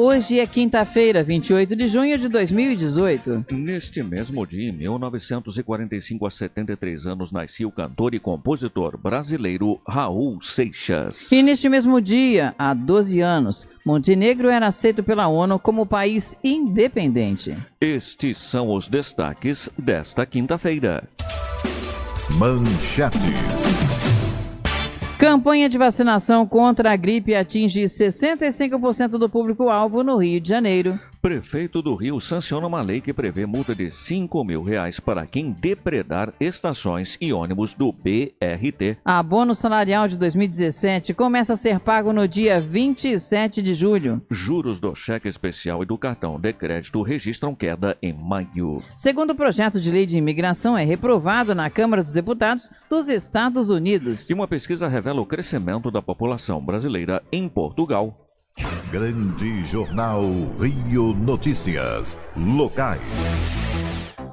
Hoje é quinta-feira, 28 de junho de 2018. Neste mesmo dia, em 1945, há 73 anos, nasceu o cantor e compositor brasileiro Raul Seixas. E neste mesmo dia, há 12 anos, Montenegro era aceito pela ONU como país independente. Estes são os destaques desta quinta-feira. Manchetes. Campanha de vacinação contra a gripe atinge 65% do público-alvo no Rio de Janeiro prefeito do Rio sanciona uma lei que prevê multa de 5 mil reais para quem depredar estações e ônibus do BRT. A abono salarial de 2017 começa a ser pago no dia 27 de julho. Juros do cheque especial e do cartão de crédito registram queda em maio. Segundo o projeto de lei de imigração, é reprovado na Câmara dos Deputados dos Estados Unidos. E uma pesquisa revela o crescimento da população brasileira em Portugal Grande Jornal Rio Notícias. Locais.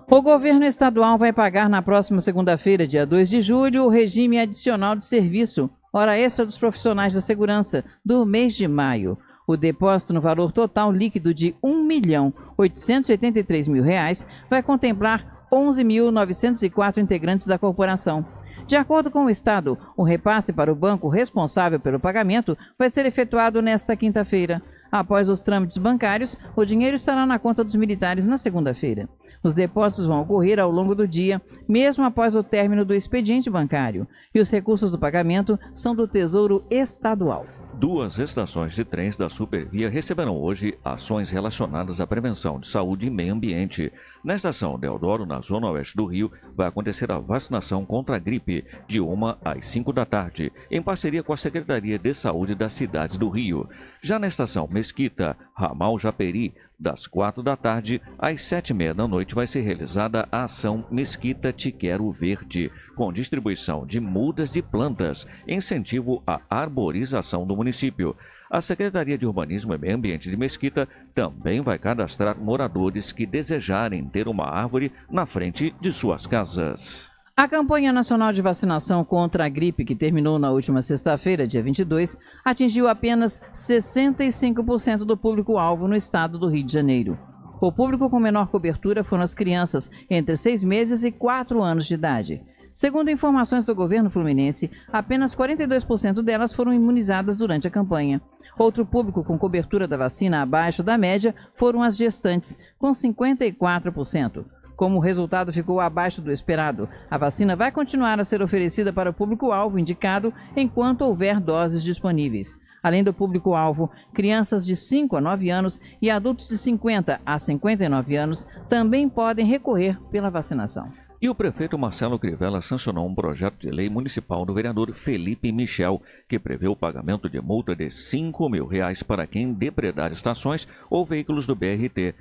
O governo estadual vai pagar na próxima segunda-feira, dia 2 de julho, o regime adicional de serviço, hora extra dos profissionais da segurança, do mês de maio. O depósito no valor total líquido de R$ 1.883.000 vai contemplar 11.904 integrantes da corporação. De acordo com o Estado, o repasse para o banco responsável pelo pagamento vai ser efetuado nesta quinta-feira. Após os trâmites bancários, o dinheiro estará na conta dos militares na segunda-feira. Os depósitos vão ocorrer ao longo do dia, mesmo após o término do expediente bancário, e os recursos do pagamento são do Tesouro Estadual. Duas estações de trens da Supervia receberão hoje ações relacionadas à prevenção de saúde e meio ambiente. Na estação Deodoro, na zona oeste do Rio, vai acontecer a vacinação contra a gripe, de 1 às 5 da tarde, em parceria com a Secretaria de Saúde da cidade do Rio. Já na estação Mesquita, ramal Japeri, das 4 da tarde às 7 e meia da noite vai ser realizada a ação Mesquita Te Quero Verde, com distribuição de mudas de plantas, incentivo à arborização do município. A Secretaria de Urbanismo e Meio Ambiente de Mesquita também vai cadastrar moradores que desejarem ter uma árvore na frente de suas casas. A campanha nacional de vacinação contra a gripe, que terminou na última sexta-feira, dia 22, atingiu apenas 65% do público-alvo no estado do Rio de Janeiro. O público com menor cobertura foram as crianças entre seis meses e quatro anos de idade. Segundo informações do governo fluminense, apenas 42% delas foram imunizadas durante a campanha. Outro público com cobertura da vacina abaixo da média foram as gestantes, com 54%. Como o resultado ficou abaixo do esperado, a vacina vai continuar a ser oferecida para o público-alvo indicado enquanto houver doses disponíveis. Além do público-alvo, crianças de 5 a 9 anos e adultos de 50 a 59 anos também podem recorrer pela vacinação. E o prefeito Marcelo Crivella sancionou um projeto de lei municipal do vereador Felipe Michel, que prevê o pagamento de multa de 5 mil reais para quem depredar estações ou veículos do BRT.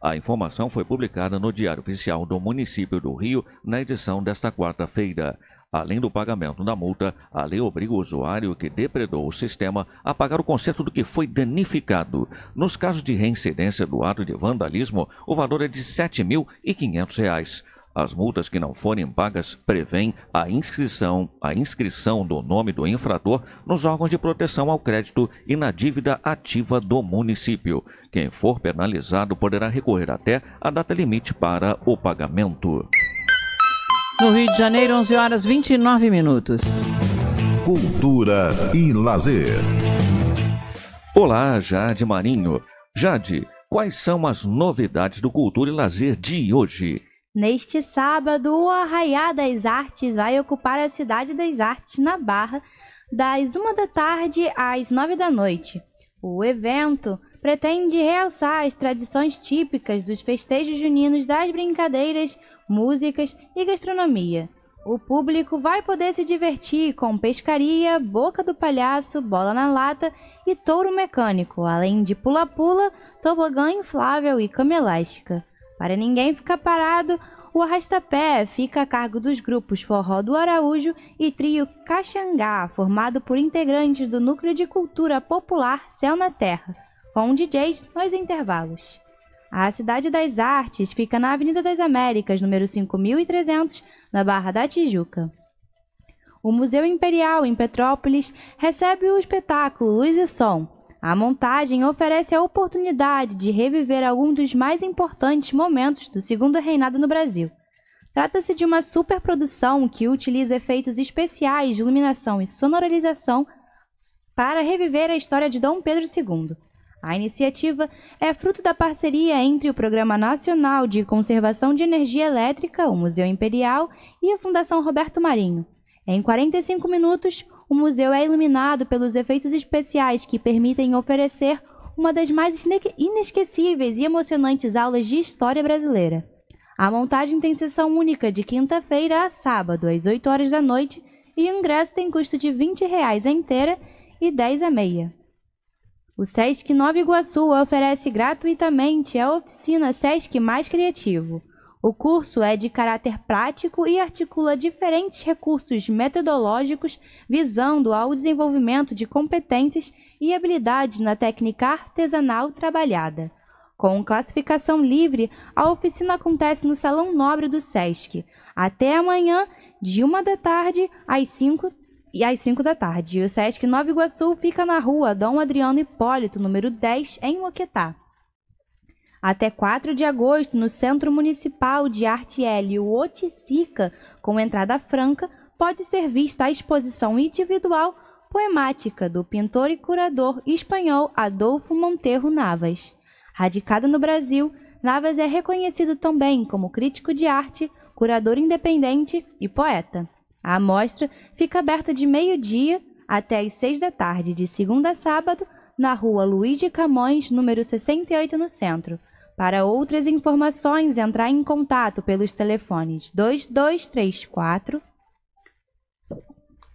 A informação foi publicada no Diário Oficial do Município do Rio na edição desta quarta-feira. Além do pagamento da multa, a lei obriga o usuário que depredou o sistema a pagar o conserto do que foi danificado. Nos casos de reincidência do ato de vandalismo, o valor é de R$ 7.500. As multas que não forem pagas prevêm a inscrição, a inscrição do nome do infrator nos órgãos de proteção ao crédito e na dívida ativa do município. Quem for penalizado poderá recorrer até a data limite para o pagamento. No Rio de Janeiro, 11 horas 29 minutos. Cultura e lazer. Olá, Jade Marinho. Jade, quais são as novidades do Cultura e Lazer de hoje? Neste sábado, o Arraiá das Artes vai ocupar a Cidade das Artes na Barra, das 1 da tarde às 9 da noite. O evento pretende realçar as tradições típicas dos festejos juninos das brincadeiras, músicas e gastronomia. O público vai poder se divertir com pescaria, boca do palhaço, bola na lata e touro mecânico, além de pula-pula, tobogã inflável e cama elástica. Para ninguém ficar parado, o arrastapé fica a cargo dos grupos Forró do Araújo e Trio Caxangá, formado por integrantes do Núcleo de Cultura Popular Céu na Terra, com DJs nos intervalos. A Cidade das Artes fica na Avenida das Américas, número 5300, na Barra da Tijuca. O Museu Imperial, em Petrópolis, recebe o espetáculo Luz e Som, a montagem oferece a oportunidade de reviver algum dos mais importantes momentos do segundo reinado no Brasil. Trata-se de uma superprodução que utiliza efeitos especiais de iluminação e sonorização para reviver a história de Dom Pedro II. A iniciativa é fruto da parceria entre o Programa Nacional de Conservação de Energia Elétrica, o Museu Imperial e a Fundação Roberto Marinho. Em 45 minutos, o museu é iluminado pelos efeitos especiais que permitem oferecer uma das mais inesquecíveis e emocionantes aulas de história brasileira. A montagem tem sessão única de quinta-feira a sábado, às 8 horas da noite, e o ingresso tem custo de R$ 20 reais a inteira e 10 a meia. O SESC Nova Iguaçu oferece gratuitamente a oficina SESC Mais Criativo, o curso é de caráter prático e articula diferentes recursos metodológicos visando ao desenvolvimento de competências e habilidades na técnica artesanal trabalhada. Com classificação livre, a oficina acontece no Salão Nobre do SESC, até amanhã, de 1 da tarde às 5 e às 5 da tarde. o SESC Nova Iguaçu fica na rua Dom Adriano Hipólito, número 10, em Moquetá até 4 de agosto no Centro Municipal de Arte Hélio Oticica, com entrada franca, pode ser vista a exposição individual poemática do pintor e curador espanhol Adolfo Monterro Navas. Radicada no Brasil, Navas é reconhecido também como crítico de arte, curador independente e poeta. A amostra fica aberta de meio-dia até às seis da tarde, de segunda a sábado, na rua Luiz de Camões, número 68, no centro. Para outras informações, entrar em contato pelos telefones 2234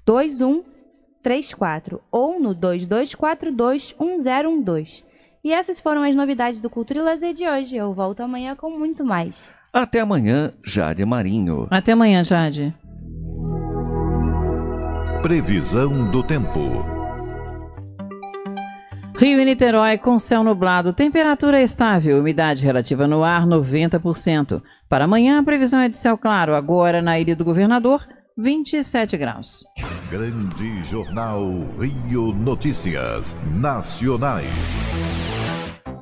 2134 ou no 2242 1012. E essas foram as novidades do Cultura e Lazer de hoje. Eu volto amanhã com muito mais. Até amanhã, Jade Marinho. Até amanhã, Jade. Previsão do tempo. Rio e Niterói com céu nublado, temperatura estável, umidade relativa no ar 90%. Para amanhã a previsão é de céu claro, agora na Ilha do Governador, 27 graus. Grande Jornal Rio Notícias Nacionais.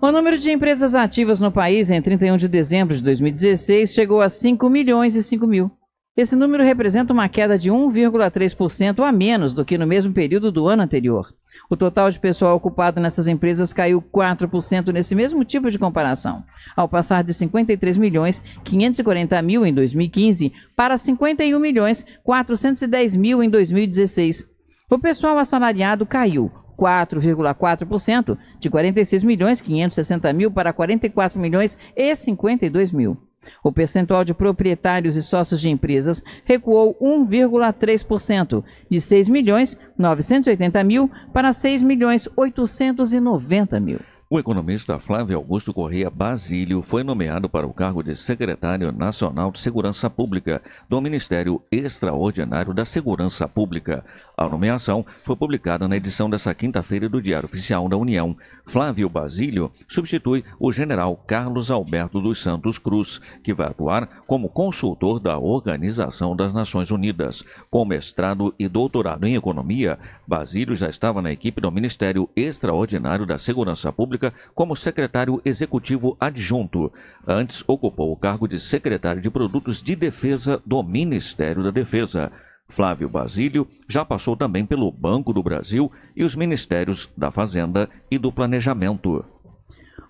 O número de empresas ativas no país em 31 de dezembro de 2016 chegou a 5 milhões e 5 mil. Esse número representa uma queda de 1,3% a menos do que no mesmo período do ano anterior. O total de pessoal ocupado nessas empresas caiu 4% nesse mesmo tipo de comparação, ao passar de 53 milhões 540 mil em 2015 para 51 milhões 410 mil em 2016. O pessoal assalariado caiu 4,4%, de 46 milhões 560 mil para 44 milhões e 52 mil. O percentual de proprietários e sócios de empresas recuou 1,3%, de 6 milhões 980 mil para 6 milhões 890 mil. O economista Flávio Augusto Correia Basílio foi nomeado para o cargo de secretário nacional de Segurança Pública do Ministério Extraordinário da Segurança Pública. A nomeação foi publicada na edição desta quinta-feira do Diário Oficial da União. Flávio Basílio substitui o general Carlos Alberto dos Santos Cruz, que vai atuar como consultor da Organização das Nações Unidas. Com mestrado e doutorado em economia, Basílio já estava na equipe do Ministério Extraordinário da Segurança Pública como secretário executivo adjunto. Antes, ocupou o cargo de secretário de Produtos de Defesa do Ministério da Defesa. Flávio Basílio já passou também pelo Banco do Brasil e os ministérios da Fazenda e do Planejamento.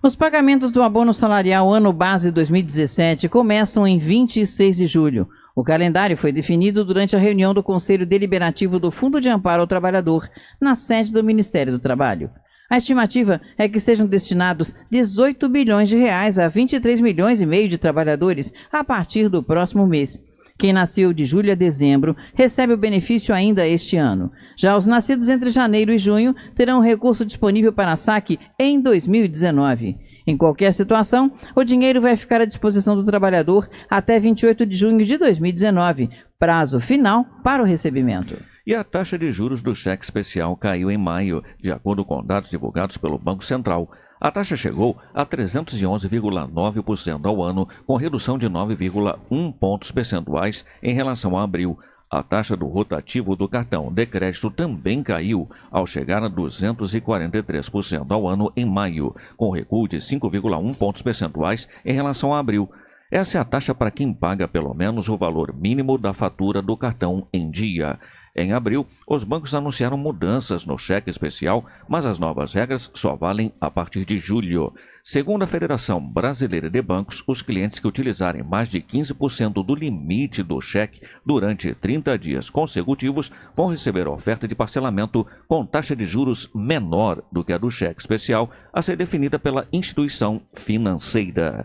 Os pagamentos do abono salarial ano base 2017 começam em 26 de julho. O calendário foi definido durante a reunião do Conselho Deliberativo do Fundo de Amparo ao Trabalhador, na sede do Ministério do Trabalho. A estimativa é que sejam destinados 18 bilhões de reais a 23 milhões e meio de trabalhadores a partir do próximo mês. Quem nasceu de julho a dezembro recebe o benefício ainda este ano. Já os nascidos entre janeiro e junho terão recurso disponível para saque em 2019. Em qualquer situação, o dinheiro vai ficar à disposição do trabalhador até 28 de junho de 2019, prazo final para o recebimento. E a taxa de juros do cheque especial caiu em maio, de acordo com dados divulgados pelo Banco Central. A taxa chegou a 311,9% ao ano, com redução de 9,1 pontos percentuais em relação a abril. A taxa do rotativo do cartão de crédito também caiu, ao chegar a 243% ao ano em maio, com recuo de 5,1 pontos percentuais em relação a abril. Essa é a taxa para quem paga pelo menos o valor mínimo da fatura do cartão em dia. Em abril, os bancos anunciaram mudanças no cheque especial, mas as novas regras só valem a partir de julho. Segundo a Federação Brasileira de Bancos, os clientes que utilizarem mais de 15% do limite do cheque durante 30 dias consecutivos vão receber oferta de parcelamento com taxa de juros menor do que a do cheque especial, a ser definida pela instituição financeira.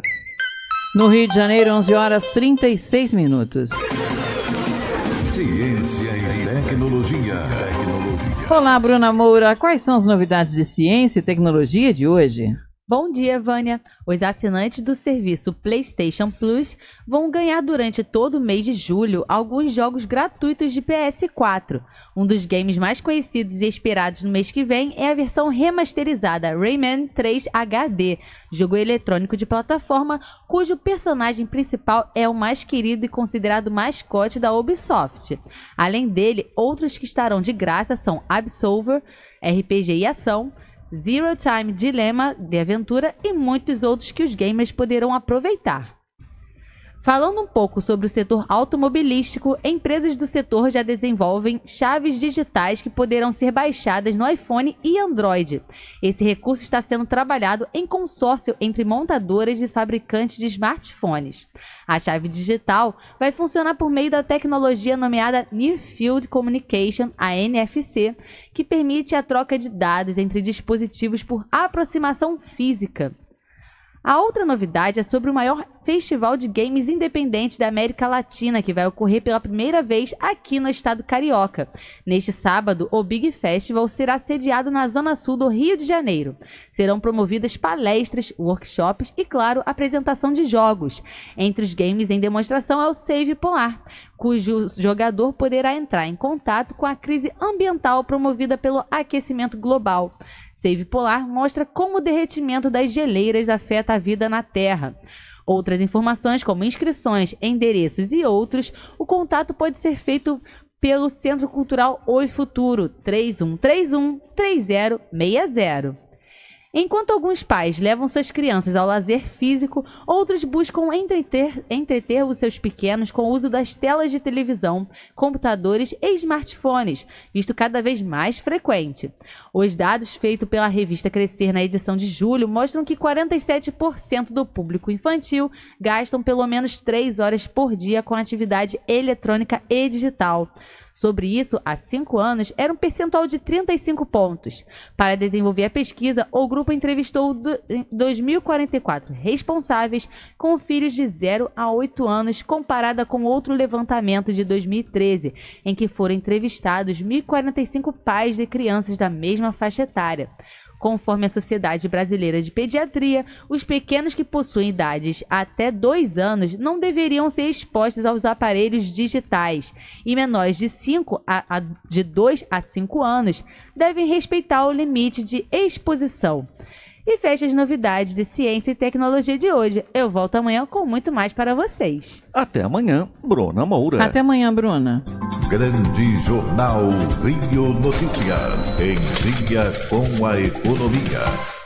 No Rio de Janeiro, 11 horas 36 minutos. Ciência e tecnologia. tecnologia. Olá, Bruna Moura. Quais são as novidades de ciência e tecnologia de hoje? Bom dia, Vânia! Os assinantes do serviço PlayStation Plus vão ganhar durante todo o mês de julho alguns jogos gratuitos de PS4, um dos games mais conhecidos e esperados no mês que vem é a versão remasterizada Rayman 3 HD, jogo eletrônico de plataforma cujo personagem principal é o mais querido e considerado mascote da Ubisoft. Além dele, outros que estarão de graça são Absolver, RPG e Ação, Zero Time Dilema de Aventura e muitos outros que os gamers poderão aproveitar. Falando um pouco sobre o setor automobilístico, empresas do setor já desenvolvem chaves digitais que poderão ser baixadas no iPhone e Android. Esse recurso está sendo trabalhado em consórcio entre montadoras e fabricantes de smartphones. A chave digital vai funcionar por meio da tecnologia nomeada Near Field Communication, a NFC, que permite a troca de dados entre dispositivos por aproximação física. A outra novidade é sobre o maior festival de games independente da América Latina, que vai ocorrer pela primeira vez aqui no estado carioca. Neste sábado, o Big Festival será sediado na zona sul do Rio de Janeiro. Serão promovidas palestras, workshops e, claro, apresentação de jogos. Entre os games em demonstração é o Save Polar, cujo jogador poderá entrar em contato com a crise ambiental promovida pelo aquecimento global. Save Polar mostra como o derretimento das geleiras afeta a vida na Terra. Outras informações, como inscrições, endereços e outros, o contato pode ser feito pelo Centro Cultural Oi Futuro 3131 3060. Enquanto alguns pais levam suas crianças ao lazer físico, outros buscam entreter, entreter os seus pequenos com o uso das telas de televisão, computadores e smartphones, visto cada vez mais frequente. Os dados feitos pela revista Crescer na edição de julho mostram que 47% do público infantil gastam pelo menos 3 horas por dia com atividade eletrônica e digital sobre isso há cinco anos era um percentual de 35 pontos. Para desenvolver a pesquisa, o grupo entrevistou 2.044 responsáveis com filhos de 0 a 8 anos, comparada com outro levantamento de 2013, em que foram entrevistados 1.045 pais de crianças da mesma faixa etária. Conforme a Sociedade Brasileira de Pediatria, os pequenos que possuem idades até 2 anos não deveriam ser expostos aos aparelhos digitais e menores de, 5 a, a, de 2 a 5 anos devem respeitar o limite de exposição e fecha as novidades de ciência e tecnologia de hoje. Eu volto amanhã com muito mais para vocês. Até amanhã, Bruna Moura. Até amanhã, Bruna. Grande Jornal Rio Notícias, em dia com a economia.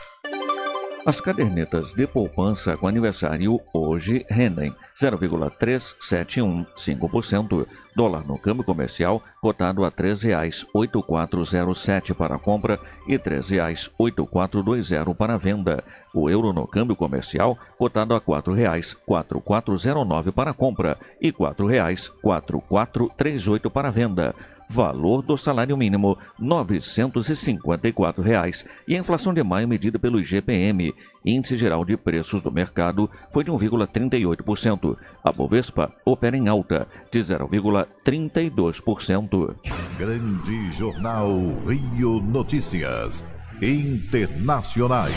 As cadernetas de poupança com aniversário hoje rendem 0,3715%. Dólar no câmbio comercial cotado a R$ 3,8407 para compra e R$ 3,8420 para venda. O euro no câmbio comercial cotado a R$ 4,4409 para compra e R$ 4,4438 para venda valor do salário mínimo R$ 954,00 Reais, e a inflação de maio medida pelo IGPM, Índice Geral de Preços do Mercado, foi de 1,38%. A Bovespa opera em alta de 0,32%. Grande Jornal Rio Notícias Internacionais.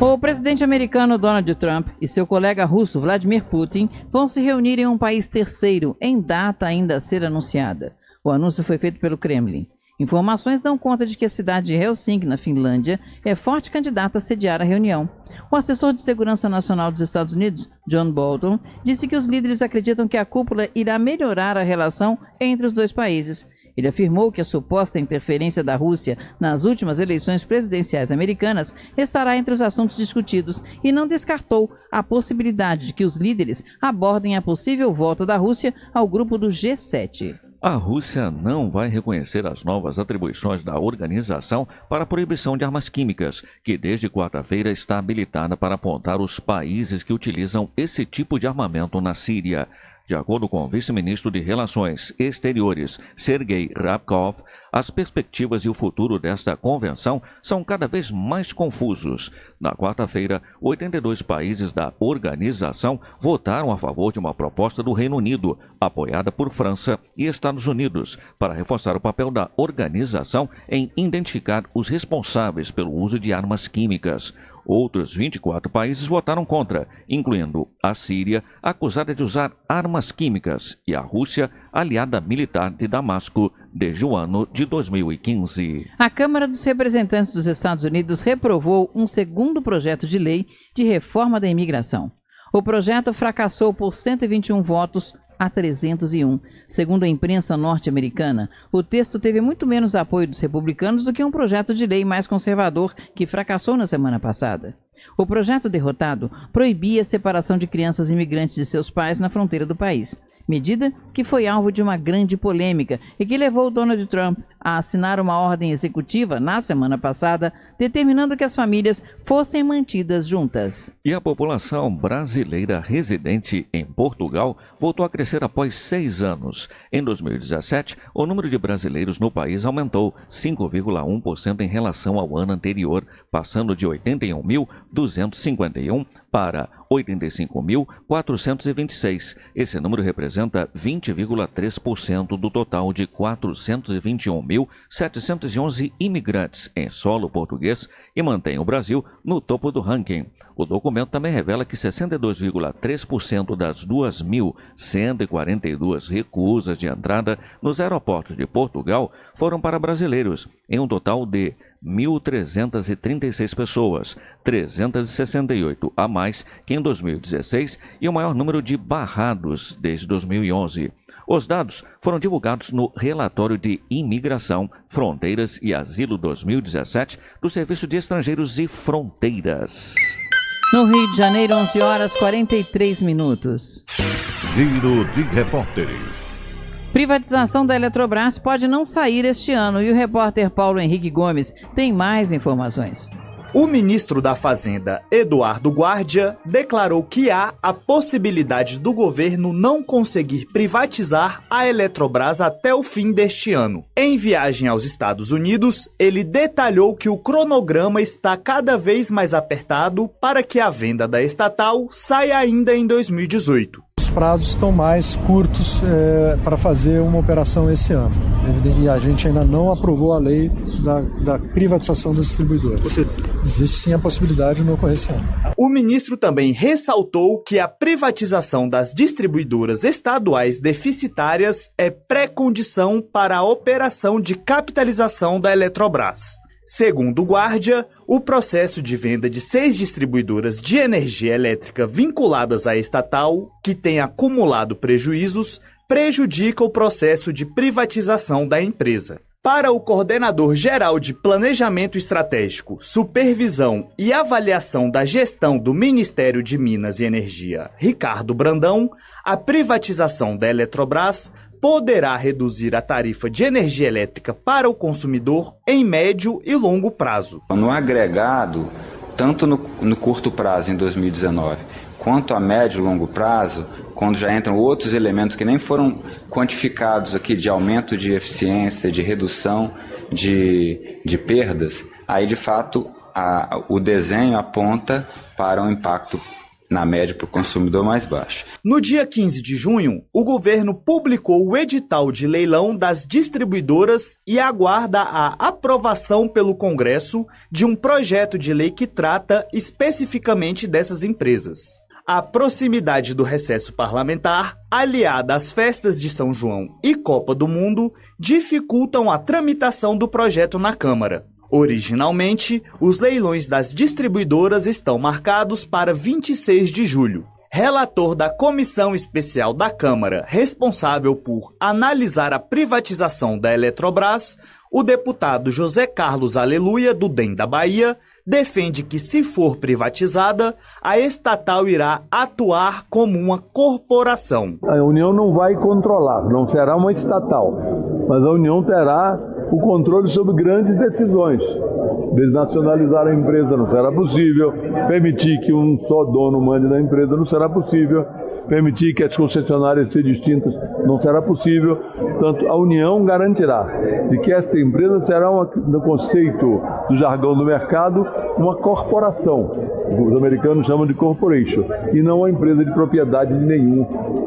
O presidente americano Donald Trump e seu colega russo Vladimir Putin vão se reunir em um país terceiro, em data ainda a ser anunciada. O anúncio foi feito pelo Kremlin. Informações dão conta de que a cidade de Helsinki, na Finlândia, é forte candidata a sediar a reunião. O assessor de Segurança Nacional dos Estados Unidos, John Bolton, disse que os líderes acreditam que a cúpula irá melhorar a relação entre os dois países. Ele afirmou que a suposta interferência da Rússia nas últimas eleições presidenciais americanas estará entre os assuntos discutidos e não descartou a possibilidade de que os líderes abordem a possível volta da Rússia ao grupo do G7. A Rússia não vai reconhecer as novas atribuições da organização para a proibição de armas químicas, que desde quarta-feira está habilitada para apontar os países que utilizam esse tipo de armamento na Síria. De acordo com o vice-ministro de Relações Exteriores, Sergei Rabkov, as perspectivas e o futuro desta convenção são cada vez mais confusos. Na quarta-feira, 82 países da organização votaram a favor de uma proposta do Reino Unido, apoiada por França e Estados Unidos, para reforçar o papel da organização em identificar os responsáveis pelo uso de armas químicas. Outros 24 países votaram contra, incluindo a Síria, acusada de usar armas químicas, e a Rússia, aliada militar de Damasco, desde o ano de 2015. A Câmara dos Representantes dos Estados Unidos reprovou um segundo projeto de lei de reforma da imigração. O projeto fracassou por 121 votos a 301. Segundo a imprensa norte-americana, o texto teve muito menos apoio dos republicanos do que um projeto de lei mais conservador que fracassou na semana passada. O projeto derrotado proibia a separação de crianças imigrantes de seus pais na fronteira do país medida que foi alvo de uma grande polêmica e que levou Donald Trump a assinar uma ordem executiva na semana passada, determinando que as famílias fossem mantidas juntas. E a população brasileira residente em Portugal voltou a crescer após seis anos. Em 2017, o número de brasileiros no país aumentou 5,1% em relação ao ano anterior, passando de 81.251 para 85.426. Esse número representa representa 20,3% do total de 421.711 imigrantes em solo português e mantém o Brasil no topo do ranking. O documento também revela que 62,3% das 2.142 recusas de entrada nos aeroportos de Portugal foram para brasileiros, em um total de 1.336 pessoas, 368 a mais que em 2016 e o maior número de barrados desde 2011. Os dados foram divulgados no Relatório de Imigração, Fronteiras e Asilo 2017 do Serviço de Estrangeiros e Fronteiras. No Rio de Janeiro, 11 horas 43 minutos. Giro de repórteres. Privatização da Eletrobras pode não sair este ano e o repórter Paulo Henrique Gomes tem mais informações. O ministro da Fazenda, Eduardo Guardia, declarou que há a possibilidade do governo não conseguir privatizar a Eletrobras até o fim deste ano. Em viagem aos Estados Unidos, ele detalhou que o cronograma está cada vez mais apertado para que a venda da estatal saia ainda em 2018 os prazos estão mais curtos é, para fazer uma operação esse ano. E a gente ainda não aprovou a lei da, da privatização dos distribuidores. Você... Existe sim a possibilidade de não ocorrer esse ano. O ministro também ressaltou que a privatização das distribuidoras estaduais deficitárias é pré-condição para a operação de capitalização da Eletrobras. Segundo o Guardia, o processo de venda de seis distribuidoras de energia elétrica vinculadas à estatal, que tem acumulado prejuízos, prejudica o processo de privatização da empresa. Para o coordenador geral de Planejamento Estratégico, Supervisão e Avaliação da Gestão do Ministério de Minas e Energia, Ricardo Brandão, a privatização da Eletrobras poderá reduzir a tarifa de energia elétrica para o consumidor em médio e longo prazo. No agregado, tanto no, no curto prazo, em 2019, quanto a médio e longo prazo, quando já entram outros elementos que nem foram quantificados aqui de aumento de eficiência, de redução de, de perdas, aí de fato a, o desenho aponta para um impacto na média para o consumidor mais baixo. No dia 15 de junho, o governo publicou o edital de leilão das distribuidoras e aguarda a aprovação pelo Congresso de um projeto de lei que trata especificamente dessas empresas. A proximidade do recesso parlamentar, aliada às festas de São João e Copa do Mundo, dificultam a tramitação do projeto na Câmara. Originalmente, os leilões das distribuidoras estão marcados para 26 de julho. Relator da Comissão Especial da Câmara, responsável por analisar a privatização da Eletrobras, o deputado José Carlos Aleluia, do DEM da Bahia, defende que, se for privatizada, a estatal irá atuar como uma corporação. A União não vai controlar, não será uma estatal, mas a União terá o controle sobre grandes decisões. Desnacionalizar a empresa não será possível, permitir que um só dono mande na empresa não será possível, permitir que as concessionárias sejam distintas não será possível. Portanto, a União garantirá de que esta empresa será, uma, no conceito do jargão do mercado, uma corporação. Os americanos chamam de corporation, e não uma empresa de propriedade de nenhum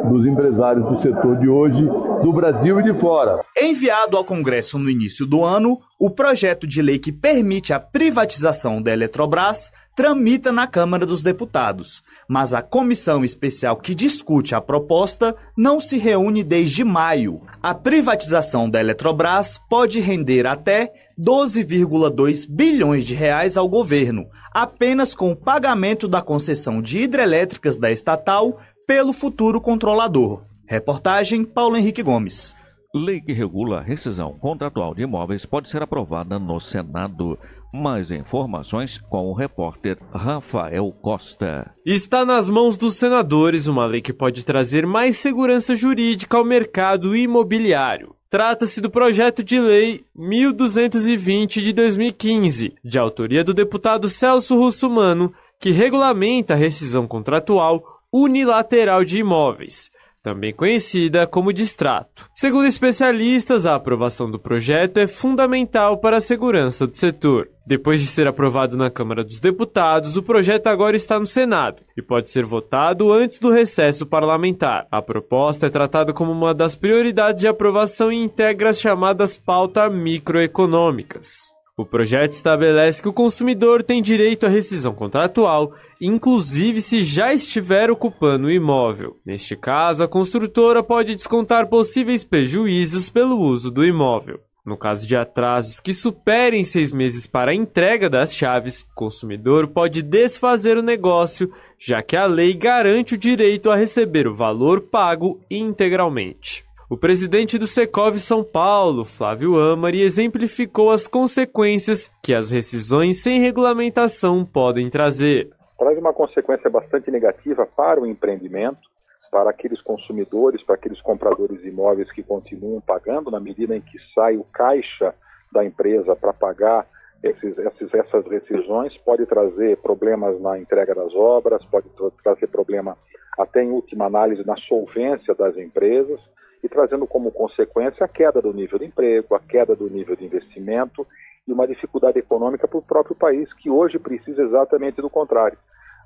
dos empresários do setor de hoje, do Brasil e de fora. Enviado ao Congresso no início início do ano, o projeto de lei que permite a privatização da Eletrobras tramita na Câmara dos Deputados, mas a comissão especial que discute a proposta não se reúne desde maio. A privatização da Eletrobras pode render até 12,2 bilhões de reais ao governo, apenas com o pagamento da concessão de hidrelétricas da estatal pelo futuro controlador. Reportagem Paulo Henrique Gomes. Lei que regula a rescisão contratual de imóveis pode ser aprovada no Senado. Mais informações com o repórter Rafael Costa. Está nas mãos dos senadores uma lei que pode trazer mais segurança jurídica ao mercado imobiliário. Trata-se do projeto de lei 1220 de 2015, de autoria do deputado Celso Russumano, que regulamenta a rescisão contratual unilateral de imóveis também conhecida como distrato. Segundo especialistas, a aprovação do projeto é fundamental para a segurança do setor. Depois de ser aprovado na Câmara dos Deputados, o projeto agora está no Senado e pode ser votado antes do recesso parlamentar. A proposta é tratada como uma das prioridades de aprovação e integra as chamadas pautas microeconômicas. O projeto estabelece que o consumidor tem direito à rescisão contratual, inclusive se já estiver ocupando o imóvel. Neste caso, a construtora pode descontar possíveis prejuízos pelo uso do imóvel. No caso de atrasos que superem seis meses para a entrega das chaves, o consumidor pode desfazer o negócio, já que a lei garante o direito a receber o valor pago integralmente. O presidente do Secov São Paulo, Flávio Amari, exemplificou as consequências que as rescisões sem regulamentação podem trazer. Traz uma consequência bastante negativa para o empreendimento, para aqueles consumidores, para aqueles compradores de imóveis que continuam pagando, na medida em que sai o caixa da empresa para pagar esses, esses, essas rescisões, pode trazer problemas na entrega das obras, pode trazer problema até em última análise na solvência das empresas e trazendo como consequência a queda do nível de emprego, a queda do nível de investimento e uma dificuldade econômica para o próprio país, que hoje precisa exatamente do contrário.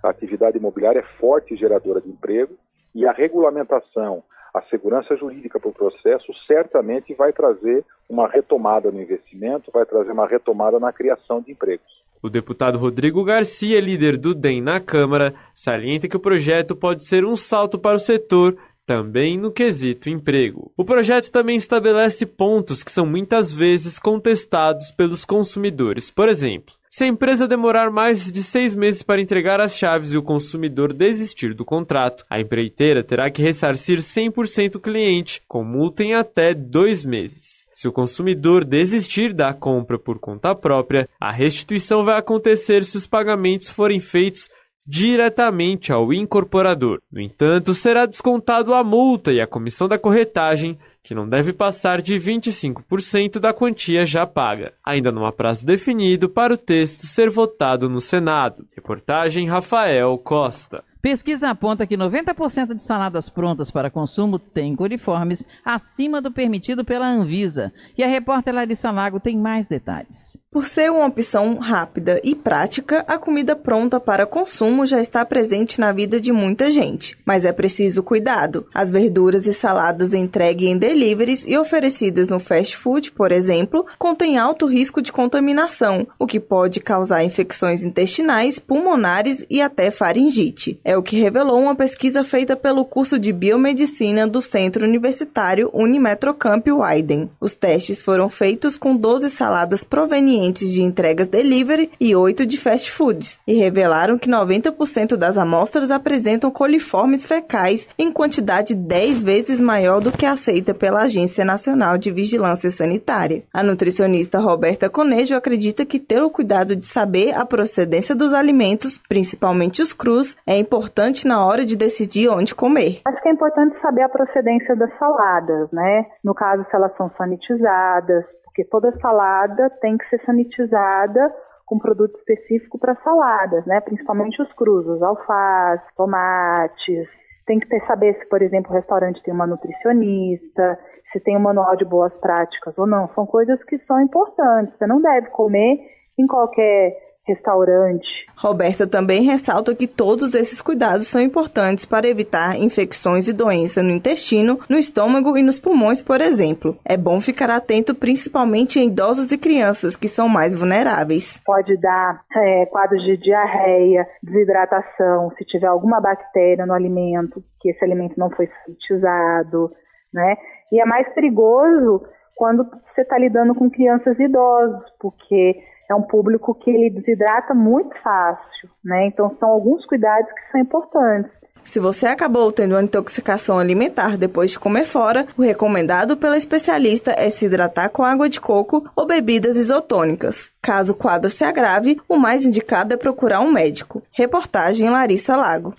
A atividade imobiliária é forte geradora de emprego e a regulamentação, a segurança jurídica para o processo certamente vai trazer uma retomada no investimento, vai trazer uma retomada na criação de empregos. O deputado Rodrigo Garcia, líder do DEM na Câmara, salienta que o projeto pode ser um salto para o setor também no quesito emprego. O projeto também estabelece pontos que são muitas vezes contestados pelos consumidores. Por exemplo, se a empresa demorar mais de seis meses para entregar as chaves e o consumidor desistir do contrato, a empreiteira terá que ressarcir 100% o cliente, com multa em até dois meses. Se o consumidor desistir da compra por conta própria, a restituição vai acontecer se os pagamentos forem feitos diretamente ao incorporador. No entanto, será descontado a multa e a comissão da corretagem, que não deve passar de 25% da quantia já paga, ainda não há prazo definido para o texto ser votado no Senado. Reportagem Rafael Costa. Pesquisa aponta que 90% de saladas prontas para consumo têm coliformes acima do permitido pela Anvisa. E a repórter Larissa Lago tem mais detalhes. Por ser uma opção rápida e prática, a comida pronta para consumo já está presente na vida de muita gente. Mas é preciso cuidado. As verduras e saladas entregues em deliveries e oferecidas no fast food, por exemplo, contêm alto risco de contaminação, o que pode causar infecções intestinais, pulmonares e até faringite. É é o que revelou uma pesquisa feita pelo curso de Biomedicina do Centro Universitário Unimetrocamp Widen. Os testes foram feitos com 12 saladas provenientes de entregas delivery e 8 de fast foods, e revelaram que 90% das amostras apresentam coliformes fecais em quantidade 10 vezes maior do que aceita pela Agência Nacional de Vigilância Sanitária. A nutricionista Roberta Conejo acredita que ter o cuidado de saber a procedência dos alimentos, principalmente os crus, é importante importante na hora de decidir onde comer? Acho que é importante saber a procedência das saladas, né? No caso, se elas são sanitizadas, porque toda salada tem que ser sanitizada com produto específico para saladas, né? Principalmente os crus, os alfaces, tomates. Tem que ter, saber se, por exemplo, o restaurante tem uma nutricionista, se tem um manual de boas práticas ou não. São coisas que são importantes. Você não deve comer em qualquer restaurante. Roberta também ressalta que todos esses cuidados são importantes para evitar infecções e doença no intestino, no estômago e nos pulmões, por exemplo. É bom ficar atento principalmente em idosos e crianças, que são mais vulneráveis. Pode dar é, quadros de diarreia, desidratação, se tiver alguma bactéria no alimento, que esse alimento não foi sintetizado, né? E é mais perigoso quando você está lidando com crianças e idosos, porque é um público que ele desidrata muito fácil, né? Então são alguns cuidados que são importantes. Se você acabou tendo uma intoxicação alimentar depois de comer fora, o recomendado pela especialista é se hidratar com água de coco ou bebidas isotônicas. Caso o quadro se agrave, o mais indicado é procurar um médico. Reportagem Larissa Lago.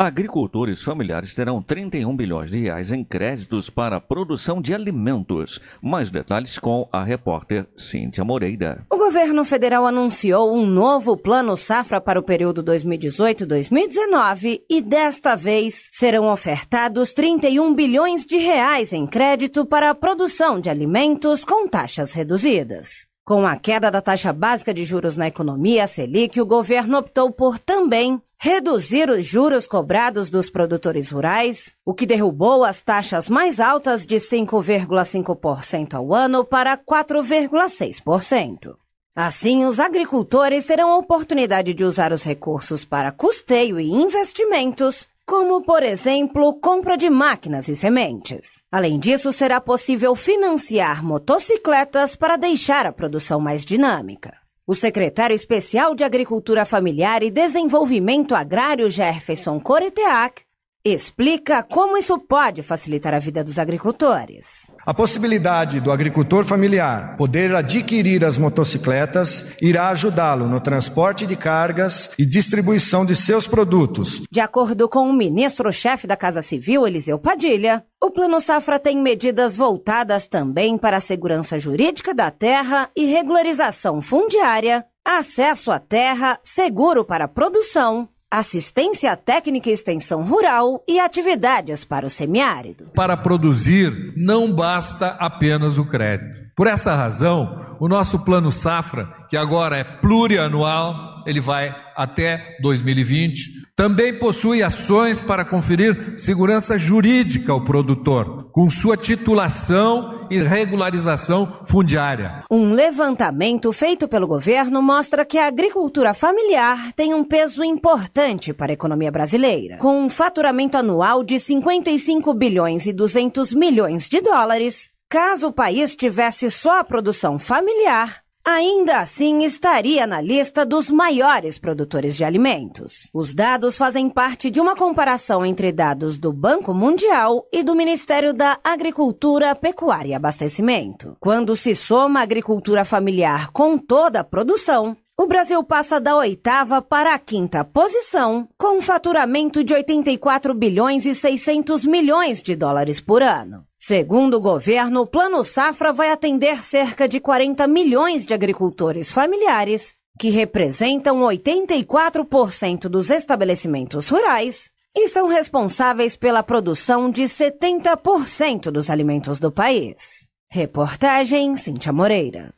Agricultores familiares terão 31 bilhões de reais em créditos para a produção de alimentos. Mais detalhes com a repórter Cíntia Moreira. O governo federal anunciou um novo plano safra para o período 2018-2019 e desta vez serão ofertados 31 bilhões de reais em crédito para a produção de alimentos com taxas reduzidas. Com a queda da taxa básica de juros na economia, a Selic, o governo optou por também reduzir os juros cobrados dos produtores rurais, o que derrubou as taxas mais altas de 5,5% ao ano para 4,6%. Assim, os agricultores terão a oportunidade de usar os recursos para custeio e investimentos, como, por exemplo, compra de máquinas e sementes. Além disso, será possível financiar motocicletas para deixar a produção mais dinâmica. O secretário especial de Agricultura Familiar e Desenvolvimento Agrário, Jefferson Coreteac, explica como isso pode facilitar a vida dos agricultores. A possibilidade do agricultor familiar poder adquirir as motocicletas irá ajudá-lo no transporte de cargas e distribuição de seus produtos. De acordo com o ministro-chefe da Casa Civil, Eliseu Padilha, o Plano Safra tem medidas voltadas também para a segurança jurídica da terra e regularização fundiária, acesso à terra, seguro para a produção Assistência técnica e extensão rural e atividades para o semiárido. Para produzir, não basta apenas o crédito. Por essa razão, o nosso plano safra, que agora é plurianual, ele vai até 2020, também possui ações para conferir segurança jurídica ao produtor, com sua titulação e regularização fundiária. Um levantamento feito pelo governo mostra que a agricultura familiar tem um peso importante para a economia brasileira. Com um faturamento anual de 55 bilhões e 200 milhões de dólares, caso o país tivesse só a produção familiar, ainda assim estaria na lista dos maiores produtores de alimentos. Os dados fazem parte de uma comparação entre dados do Banco Mundial e do Ministério da Agricultura, Pecuária e Abastecimento. Quando se soma a agricultura familiar com toda a produção, o Brasil passa da oitava para a quinta posição, com um faturamento de 84 bilhões e 600 milhões de dólares por ano. Segundo o governo, o Plano Safra vai atender cerca de 40 milhões de agricultores familiares, que representam 84% dos estabelecimentos rurais e são responsáveis pela produção de 70% dos alimentos do país. Reportagem Cintia Moreira.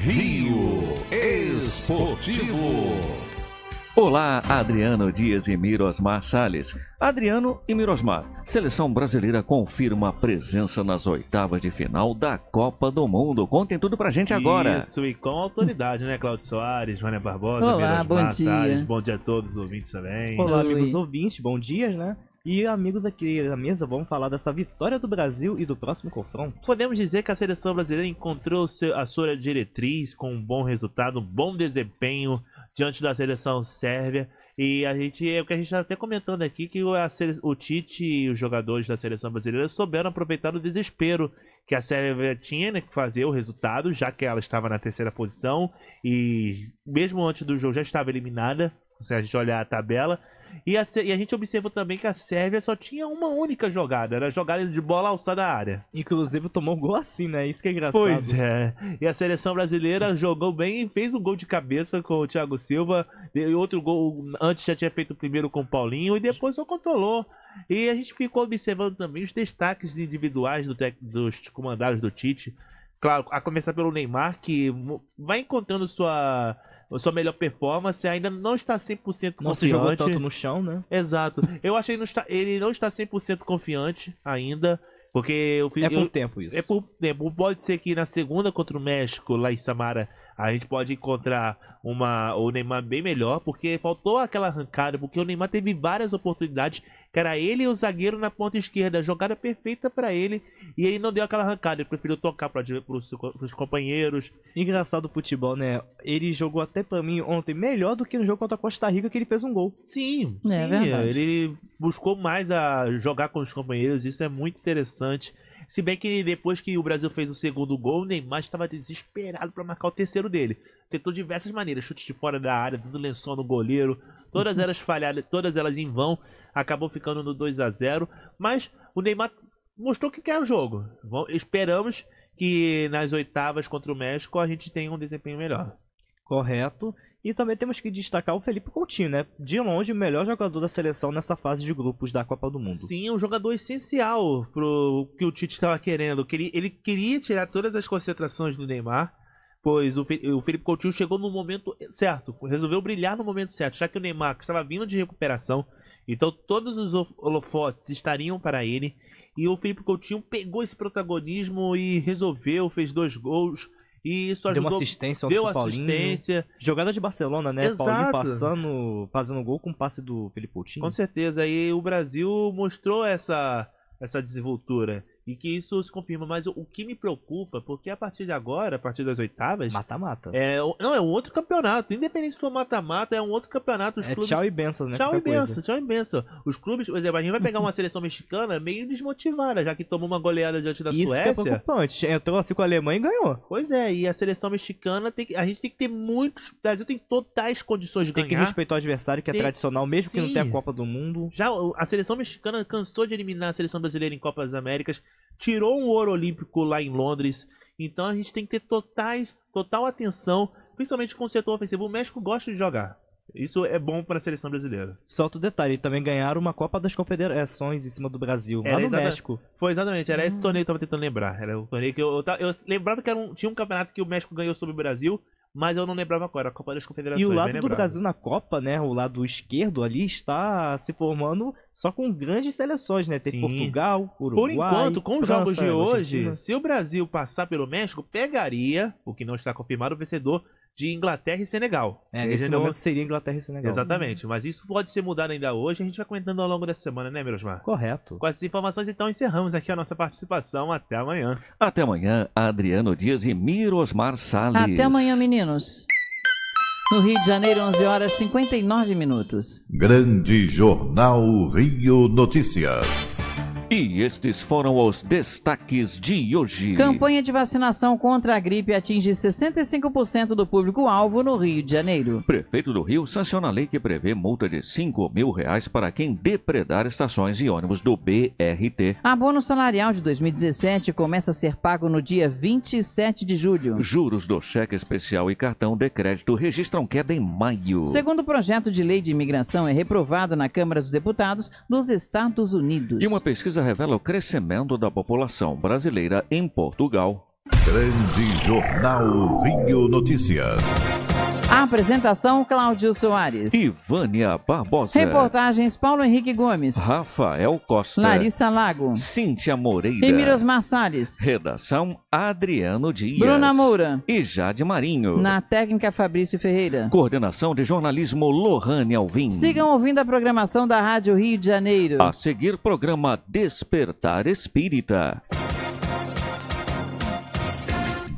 Rio Esportivo. Olá, Adriano Dias e Mirosmar Salles. Adriano e Mirosmar, seleção brasileira confirma a presença nas oitavas de final da Copa do Mundo. Contem tudo pra gente agora. Isso, e com autoridade, né? Cláudio Soares, Vânia Barbosa, Olá, Mirosmar bom dia. Salles. Bom dia a todos os ouvintes também. Olá, Oi. amigos ouvintes, bom dia, né? E amigos aqui da mesa, vamos falar dessa vitória do Brasil e do próximo confronto. Podemos dizer que a seleção brasileira encontrou a sua diretriz com um bom resultado, um bom desempenho diante da seleção sérvia. E a gente, é o que a gente está até comentando aqui, que sele... o Tite e os jogadores da seleção brasileira souberam aproveitar o desespero que a Sérvia tinha né, que fazer o resultado, já que ela estava na terceira posição e mesmo antes do jogo já estava eliminada, se a gente olhar a tabela. E a, e a gente observou também que a Sérvia só tinha uma única jogada, era jogada de bola alçada à área. Inclusive tomou um gol assim, né? Isso que é engraçado. Pois é. E a seleção brasileira jogou bem, fez um gol de cabeça com o Thiago Silva, e outro gol antes já tinha feito o primeiro com o Paulinho e depois só controlou. E a gente ficou observando também os destaques individuais do dos comandados do Tite. Claro, a começar pelo Neymar, que vai encontrando sua sua melhor performance, ainda não está 100% confiante. Não se jogou tanto no chão, né? Exato. Eu acho que ele não está, ele não está 100% confiante ainda. Porque eu É por eu, tempo isso. É por tempo. Pode ser que na segunda contra o México, lá em Samara, a gente pode encontrar uma, o Neymar bem melhor, porque faltou aquela arrancada, porque o Neymar teve várias oportunidades que era ele e o zagueiro na ponta esquerda. Jogada perfeita para ele. E ele não deu aquela arrancada. Ele preferiu tocar para os companheiros. Engraçado o futebol, né? Ele jogou até para mim ontem melhor do que no jogo contra a Costa Rica, que ele fez um gol. Sim, é, sim. É ele buscou mais a jogar com os companheiros. Isso é muito interessante. Se bem que depois que o Brasil fez o segundo gol, o Neymar estava desesperado para marcar o terceiro dele tentou diversas maneiras, chute de fora da área, dando lençol no goleiro, todas uhum. elas falhadas, todas elas em vão, acabou ficando no 2 a 0 mas o Neymar mostrou que quer o jogo. Vamos, esperamos que nas oitavas contra o México a gente tenha um desempenho melhor. Correto. E também temos que destacar o Felipe Coutinho, né? De longe, o melhor jogador da seleção nessa fase de grupos da Copa do Mundo. Sim, um jogador essencial pro que o Tite estava querendo. ele queria tirar todas as concentrações do Neymar pois o, Felipe Coutinho chegou no momento certo, resolveu brilhar no momento certo, já que o Neymar estava vindo de recuperação, então todos os holofotes estariam para ele, e o Felipe Coutinho pegou esse protagonismo e resolveu, fez dois gols, e isso ajudou. Deu uma assistência deu assistência. Paulinho. Jogada de Barcelona, né? Exato. Paulinho passando, fazendo gol com o passe do Felipe Coutinho. Com certeza, e o Brasil mostrou essa, essa desenvoltura. E que isso se confirma, mas o, o que me preocupa, porque a partir de agora, a partir das oitavas. Mata-mata. É, não, é um outro campeonato. Independente se for mata-mata, é um outro campeonato. Os é clubes... tchau e benção, né? Tchau e benção, tchau e benção. Os clubes, o gente vai pegar uma seleção mexicana meio desmotivada, já que tomou uma goleada diante da isso é Suécia. Isso é preocupante. Entrou assim com a Alemanha e ganhou. Pois é, e a seleção mexicana tem que, A gente tem que ter muitos. O Brasil tem totais condições de tem ganhar. Tem que respeitar o adversário, que é tem... tradicional, mesmo Sim. que não tenha a Copa do Mundo. Já a seleção mexicana cansou de eliminar a seleção brasileira em Copas Américas tirou um ouro olímpico lá em Londres. Então a gente tem que ter totais, total atenção, principalmente com o setor ofensivo. O México gosta de jogar. Isso é bom para a seleção brasileira. Só outro detalhe, também ganharam uma Copa das Confederações em cima do Brasil, era no México. Foi exatamente, era hum. esse torneio que eu estava tentando lembrar. Era o torneio que eu, eu, eu lembrava que um, tinha um campeonato que o México ganhou sobre o Brasil, mas eu não lembrava agora a Copa das Confederações. E o lado do Brasil na Copa, né? O lado esquerdo ali está se formando só com grandes seleções, né? Tem Sim. Portugal, Uruguai. Por enquanto, com os jogos de hoje, se o Brasil passar pelo México, pegaria, o que não está confirmado, o vencedor de Inglaterra e Senegal. É, nesse momento não... seria Inglaterra e Senegal. Exatamente, mas isso pode ser mudado ainda hoje, a gente vai comentando ao longo da semana, né, Mirosmar? Correto. Com essas informações, então, encerramos aqui a nossa participação. Até amanhã. Até amanhã, Adriano Dias e Mirosmar Salles. Até amanhã, meninos. No Rio de Janeiro, 11 horas 59 minutos. Grande Jornal Rio Notícias. E estes foram os destaques de hoje. Campanha de vacinação contra a gripe atinge 65% do público-alvo no Rio de Janeiro. Prefeito do Rio sanciona a lei que prevê multa de 5 mil reais para quem depredar estações e ônibus do BRT. Abono salarial de 2017 começa a ser pago no dia 27 de julho. Juros do cheque especial e cartão de crédito registram queda em maio. Segundo projeto de lei de imigração é reprovado na Câmara dos Deputados dos Estados Unidos. E uma pesquisa pesquisa revela o crescimento da população brasileira em Portugal. Grande Jornal Rio Notícias. Apresentação Cláudio Soares. Ivânia Barbosa. Reportagens Paulo Henrique Gomes. Rafael Costa. Larissa Lago. Cíntia Moreira. Emílios Mirosmar Redação Adriano Dias. Bruna Moura. E Jade Marinho. Na técnica Fabrício Ferreira. Coordenação de jornalismo Lohane Alvim. Sigam ouvindo a programação da Rádio Rio de Janeiro. A seguir programa Despertar Espírita